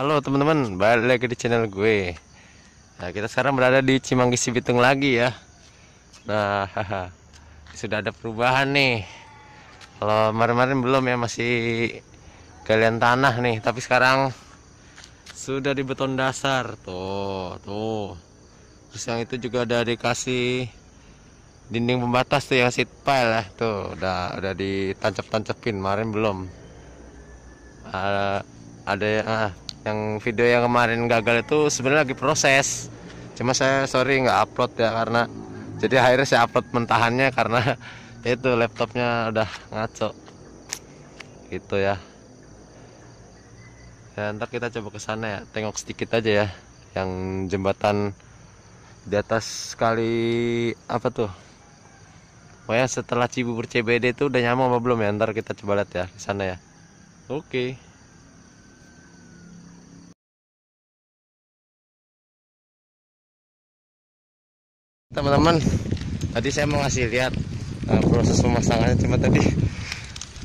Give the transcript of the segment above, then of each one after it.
Halo teman-teman, balik lagi di channel gue. Nah, kita sekarang berada di Cimanggis Bitung lagi ya. Nah, haha. sudah ada perubahan nih. Kalau kemarin-kemarin belum ya masih kalian tanah nih, tapi sekarang sudah di beton dasar. Tuh, tuh. Terus yang itu juga ada dikasih dinding pembatas tuh yang seat pile ya. Tuh, udah udah ditancap-tancapin, kemarin belum. Uh, ada yang ah, yang video yang kemarin gagal itu sebenarnya lagi proses cuma saya sorry nggak upload ya karena jadi akhirnya saya upload mentahannya karena ya itu laptopnya udah ngaco gitu ya ya ntar kita coba ke sana ya tengok sedikit aja ya yang jembatan di atas kali apa tuh pokoknya setelah Cibubur CBD itu udah nyamuk apa belum ya ntar kita coba lihat ya di sana ya oke okay. teman-teman tadi saya mau ngasih lihat uh, proses pemasangannya cuma tadi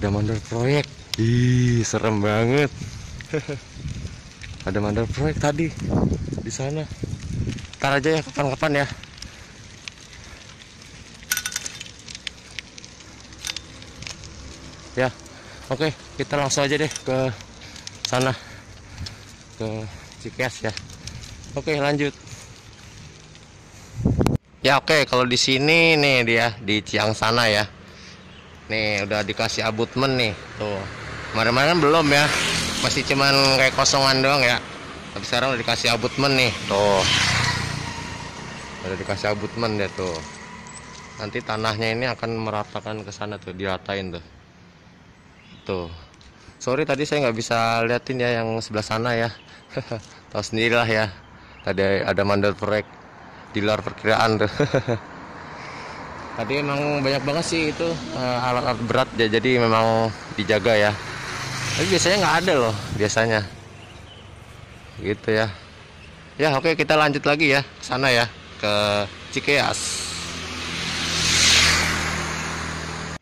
udah mandor proyek ih serem banget ada mandor proyek tadi di sana ntar aja ya kapan-kapan ya ya oke kita langsung aja deh ke sana ke Cikes ya oke lanjut Ya oke, okay. kalau di sini nih dia di Ciang sana ya. Nih udah dikasih abutmen nih, tuh. Kemarin-kemarin belum ya, masih cuman kayak kosongan doang ya. Tapi sekarang udah dikasih abutmen nih, tuh. Udah dikasih abutmen deh tuh. Nanti tanahnya ini akan meratakan ke sana tuh, diratain tuh. Tuh. Sorry tadi saya nggak bisa liatin ya yang sebelah sana ya. Tahu sendirilah ya. Tadi ada mandor proyek di luar perkiraan tuh tadi emang banyak banget sih itu eh, alat-alat berat ya jadi memang dijaga ya tapi biasanya nggak ada loh biasanya gitu ya ya oke kita lanjut lagi ya ke sana ya ke Cikeas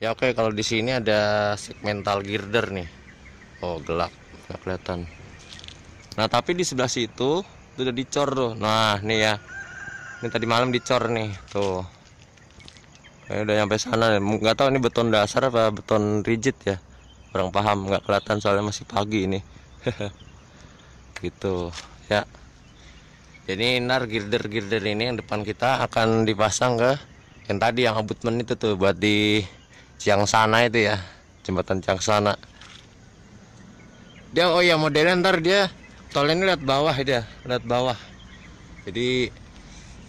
ya oke kalau di sini ada segmental girder nih oh gelap nggak kelihatan nah tapi di sebelah situ itu udah dicor tuh nah nih ya ini tadi malam dicor nih tuh ini udah nyampe sana nggak tahu ini beton dasar apa beton rigid ya kurang paham nggak kelihatan soalnya masih pagi ini gitu ya jadi nar girder girder ini yang depan kita akan dipasang ke yang tadi yang abutmen itu tuh buat di siang sana itu ya jembatan siang sana dia oh ya modelnya ntar dia tol ini lihat bawah dia lihat bawah jadi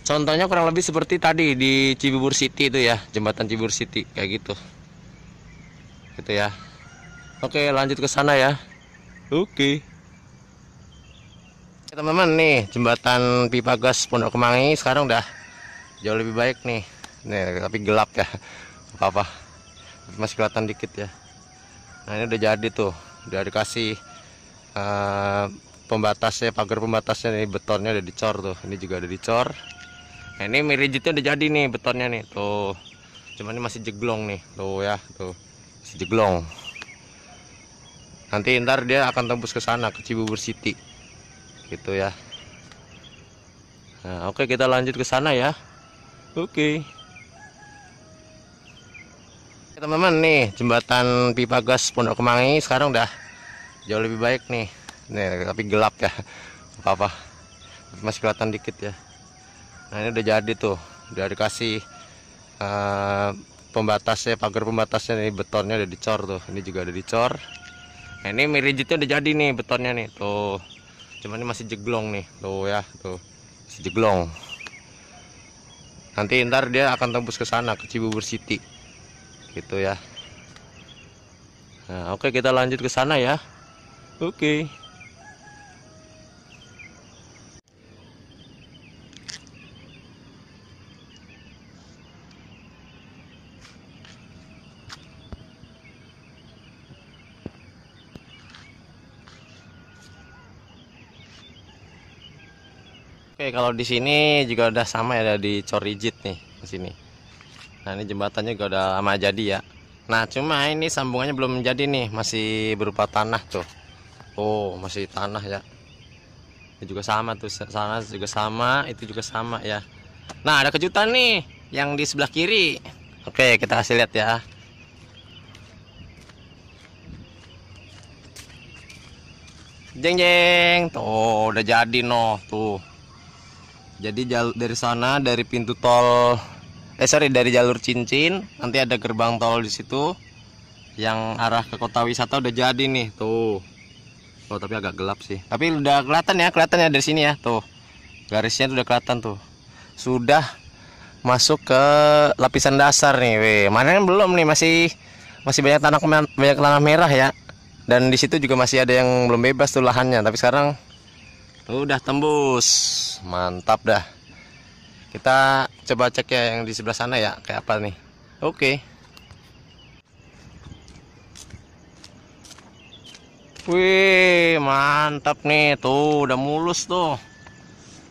Contohnya kurang lebih seperti tadi di Cibubur City itu ya, jembatan Cibubur City kayak gitu. Gitu ya. Oke, lanjut ke sana ya. Oke. Teman-teman nih, jembatan pipa gas Pondok Kemangi sekarang udah jauh lebih baik nih. Nih, tapi gelap ya. Apa-apa. Masih kelihatan dikit ya. Nah, ini udah jadi tuh. Udah dikasih uh, pembatasnya, pagar pembatasnya nih betonnya udah dicor tuh. Ini juga udah dicor nah, ini mirijitnya udah jadi nih betonnya nih tuh cuman ini masih jeglong nih tuh ya tuh masih jeglong nanti ntar dia akan tembus ke sana ke Cibubur City gitu ya nah oke kita lanjut ke sana ya oke okay. teman-teman nih jembatan pipa gas Pondok Kemangi sekarang udah jauh lebih baik nih nih tapi gelap ya apa apa masih kelihatan dikit ya nah ini udah jadi tuh udah dikasih uh, pembatasnya pagar pembatasnya nih betonnya udah dicor tuh ini juga udah dicor nah ini mirijitnya udah jadi nih betonnya nih tuh cuman ini masih jeglong nih tuh ya tuh masih jeglong nanti ntar dia akan tembus ke sana ke Cibubur City gitu ya Nah, oke okay, kita lanjut ke sana ya. Oke. Okay. Oke, kalau di sini juga udah sama ya ada di Corijit nih di sini. Nah, ini jembatannya juga udah lama jadi ya. Nah, cuma ini sambungannya belum jadi nih, masih berupa tanah tuh. Oh, masih tanah ya. Ini juga sama tuh, sana juga sama, itu juga sama ya. Nah, ada kejutan nih yang di sebelah kiri. Oke, kita kasih lihat ya. Jeng jeng, tuh udah jadi noh tuh jadi jalur dari sana dari pintu tol eh sorry dari jalur cincin nanti ada gerbang tol di situ yang arah ke kota wisata udah jadi nih tuh oh tapi agak gelap sih tapi udah kelihatan ya kelihatan ya dari sini ya tuh garisnya tuh udah kelihatan tuh sudah masuk ke lapisan dasar nih weh mana kan belum nih masih masih banyak tanah banyak tanah merah ya dan di situ juga masih ada yang belum bebas tuh lahannya tapi sekarang udah tembus mantap dah kita coba cek ya yang di sebelah sana ya kayak apa nih oke okay. Wih, mantap nih. Tuh, udah mulus tuh.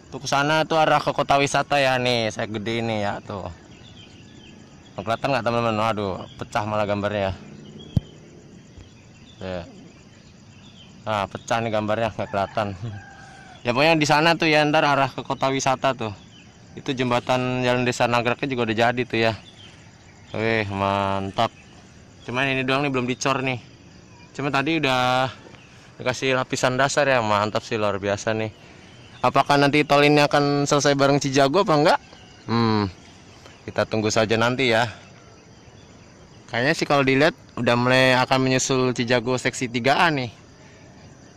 Tuh ke sana tuh arah ke kota wisata ya nih. Saya gede ini ya tuh. Kelihatan nggak teman-teman? Aduh, pecah malah gambarnya. ya Nah, pecah nih gambarnya nggak kelihatan. ya pokoknya di sana tuh ya ntar arah ke kota wisata tuh itu jembatan jalan desa Nagraknya juga udah jadi tuh ya Wih mantap cuman ini doang nih belum dicor nih Cuman tadi udah dikasih lapisan dasar ya mantap sih luar biasa nih apakah nanti tol ini akan selesai bareng Cijago apa enggak hmm kita tunggu saja nanti ya kayaknya sih kalau dilihat udah mulai akan menyusul Cijago seksi 3A nih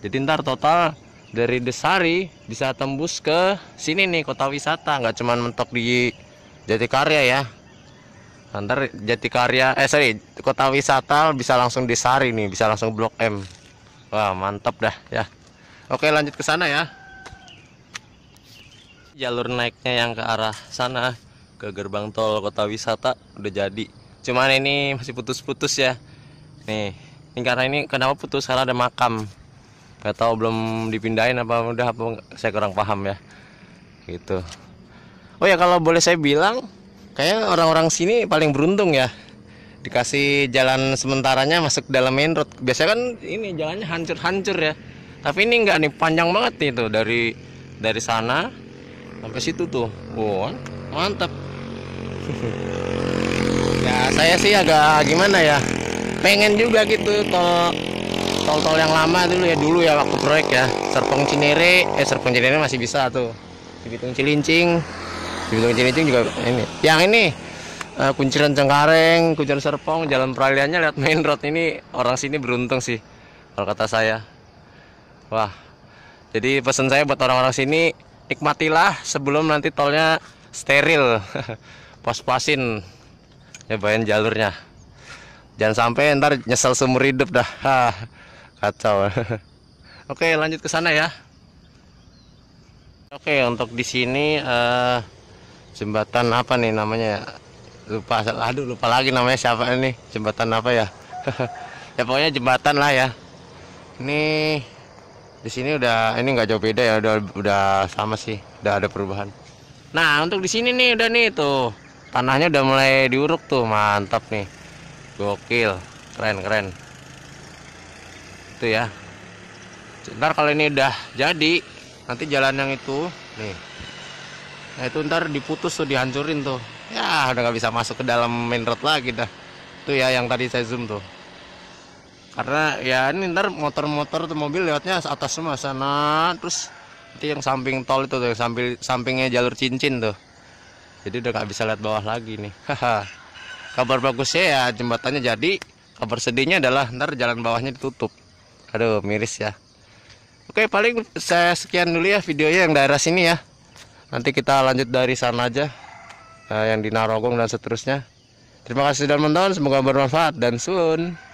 jadi ntar total dari Desari bisa tembus ke sini nih kota wisata nggak cuman mentok di Jatikarya ya ntar Jatikarya eh sorry kota wisata bisa langsung Desari nih bisa langsung Blok M wah mantap dah ya oke lanjut ke sana ya jalur naiknya yang ke arah sana ke gerbang tol kota wisata udah jadi cuman ini masih putus-putus ya nih ini karena ini kenapa putus karena ada makam Gak tahu belum dipindahin apa udah apa saya kurang paham ya gitu oh ya kalau boleh saya bilang kayaknya orang-orang sini paling beruntung ya dikasih jalan sementaranya masuk dalam main road biasanya kan ini jalannya hancur-hancur ya tapi ini enggak nih panjang banget nih tuh dari dari sana sampai situ tuh wow mantap ya saya sih agak gimana ya pengen juga gitu tol tol-tol yang lama dulu ya dulu ya waktu proyek ya Serpong Cinere eh Serpong Cinere masih bisa tuh Cibitung Cilincing Cibitung Cilincing juga ini yang ini uh, kunciran Cengkareng kunciran Serpong jalan peralihannya lihat main road ini orang sini beruntung sih kalau kata saya wah jadi pesan saya buat orang-orang sini nikmatilah sebelum nanti tolnya steril pas-pasin nyobain jalurnya jangan sampai ntar nyesel seumur hidup dah kacau oke lanjut ke sana ya oke untuk di sini uh, jembatan apa nih namanya lupa aduh lupa lagi namanya siapa ini jembatan apa ya ya pokoknya jembatan lah ya ini di sini udah ini nggak jauh beda ya udah udah sama sih udah ada perubahan nah untuk di sini nih udah nih tuh tanahnya udah mulai diuruk tuh mantap nih gokil keren keren itu ya ntar kalau ini udah jadi nanti jalan yang itu nih nah itu ntar diputus tuh dihancurin tuh ya udah nggak bisa masuk ke dalam main road lagi dah itu ya yang tadi saya zoom tuh karena ya ini ntar motor-motor tuh mobil lewatnya atas semua sana terus nanti yang samping tol itu tuh yang samping sampingnya jalur cincin tuh jadi udah nggak bisa lihat bawah lagi nih kabar bagusnya ya jembatannya jadi kabar sedihnya adalah ntar jalan bawahnya ditutup aduh miris ya oke paling saya sekian dulu ya videonya yang daerah sini ya nanti kita lanjut dari sana aja eh, yang di Narogong dan seterusnya terima kasih sudah menonton semoga bermanfaat dan sun